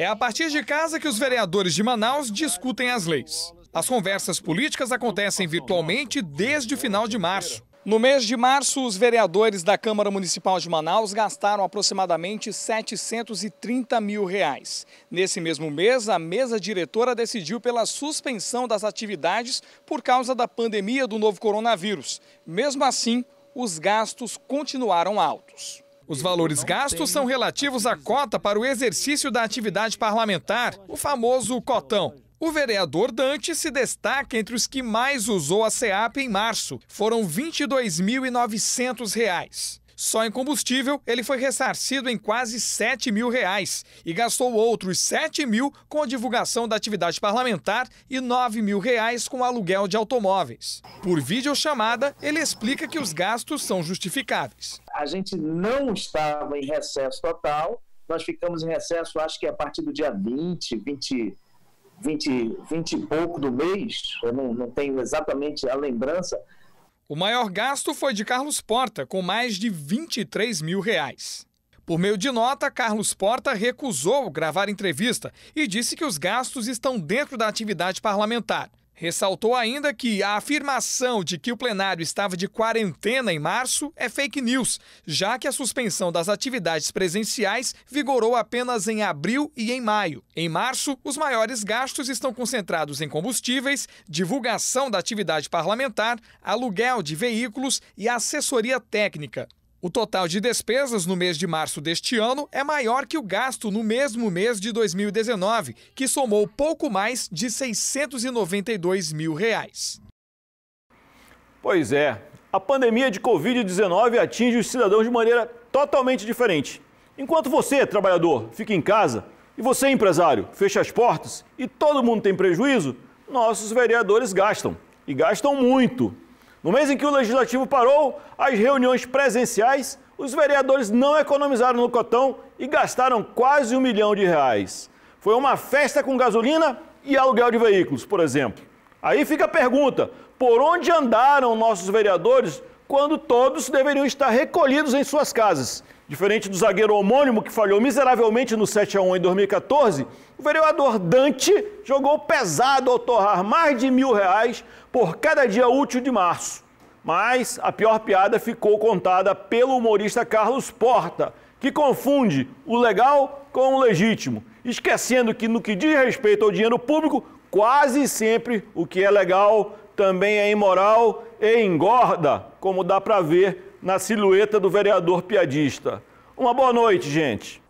É a partir de casa que os vereadores de Manaus discutem as leis. As conversas políticas acontecem virtualmente desde o final de março. No mês de março, os vereadores da Câmara Municipal de Manaus gastaram aproximadamente 730 mil reais. Nesse mesmo mês, a mesa diretora decidiu pela suspensão das atividades por causa da pandemia do novo coronavírus. Mesmo assim, os gastos continuaram altos. Os valores gastos são relativos à cota para o exercício da atividade parlamentar, o famoso cotão. O vereador Dante se destaca entre os que mais usou a SEAP em março. Foram R$ 22.900. Só em combustível, ele foi ressarcido em quase 7 mil reais e gastou outros 7 mil com a divulgação da atividade parlamentar e 9 mil reais com aluguel de automóveis. Por videochamada, ele explica que os gastos são justificáveis. A gente não estava em recesso total, nós ficamos em recesso acho que a partir do dia 20, 20, 20, 20 e pouco do mês, eu não, não tenho exatamente a lembrança, o maior gasto foi de Carlos Porta, com mais de 23 mil reais. Por meio de nota, Carlos Porta recusou gravar entrevista e disse que os gastos estão dentro da atividade parlamentar Ressaltou ainda que a afirmação de que o plenário estava de quarentena em março é fake news, já que a suspensão das atividades presenciais vigorou apenas em abril e em maio. Em março, os maiores gastos estão concentrados em combustíveis, divulgação da atividade parlamentar, aluguel de veículos e assessoria técnica. O total de despesas no mês de março deste ano é maior que o gasto no mesmo mês de 2019, que somou pouco mais de 692 mil reais. Pois é, a pandemia de Covid-19 atinge os cidadãos de maneira totalmente diferente. Enquanto você, trabalhador, fica em casa, e você, empresário, fecha as portas e todo mundo tem prejuízo, nossos vereadores gastam. E gastam muito. No mês em que o legislativo parou, as reuniões presenciais, os vereadores não economizaram no cotão e gastaram quase um milhão de reais. Foi uma festa com gasolina e aluguel de veículos, por exemplo. Aí fica a pergunta: por onde andaram nossos vereadores quando todos deveriam estar recolhidos em suas casas? Diferente do zagueiro homônimo que falhou miseravelmente no 7 a 1 em 2014, o vereador Dante jogou pesado ao torrar mais de mil reais por cada dia útil de março. Mas a pior piada ficou contada pelo humorista Carlos Porta, que confunde o legal com o legítimo, esquecendo que no que diz respeito ao dinheiro público, quase sempre o que é legal também é imoral e engorda, como dá para ver na silhueta do vereador piadista. Uma boa noite, gente.